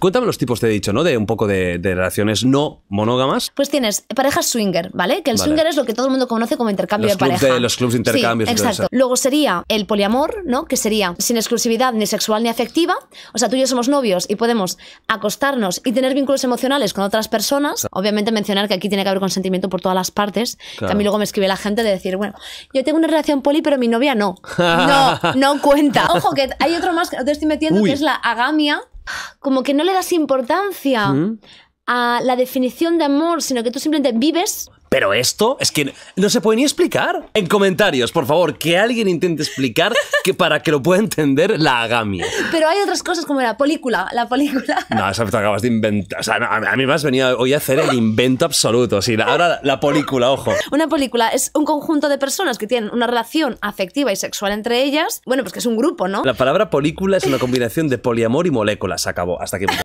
Cuéntame los tipos, te he dicho, ¿no? De un poco de, relaciones no monógamas. Pues tienes parejas swinger, ¿vale? Que el swinger es lo que todo el mundo conoce como intercambio de pareja. De, los clubs de intercambio. Sí, exacto. Luego sería el poliamor, ¿no? Que sería sin exclusividad ni sexual ni afectiva. O sea, tú y yo somos novios y podemos acostarnos y tener vínculos emocionales con otras personas. Obviamente mencionar que aquí tiene que haber consentimiento por todas las partes. Que a mí luego me escribe la gente de decir, bueno, yo tengo una relación poli, pero mi novia no. no, no cuenta. Ojo, que hay otro más que te estoy metiendo, que es la agamia, como que no le das importancia. ¿Mm? a la definición de amor, sino que tú simplemente vives. Pero esto es que no se puede ni explicar. En comentarios, por favor, que alguien intente explicar que para que lo pueda entender la Agami. Pero hay otras cosas como la película, la película. No, esa te acabas de inventar. O sea, a mí me has venido hoy a hacer el invento absoluto. ahora la película, ojo. Una película es un conjunto de personas que tienen una relación afectiva y sexual entre ellas. Bueno, pues que es un grupo, ¿no? La palabra película es una combinación de poliamor y moléculas. Acabó. Hasta aquí.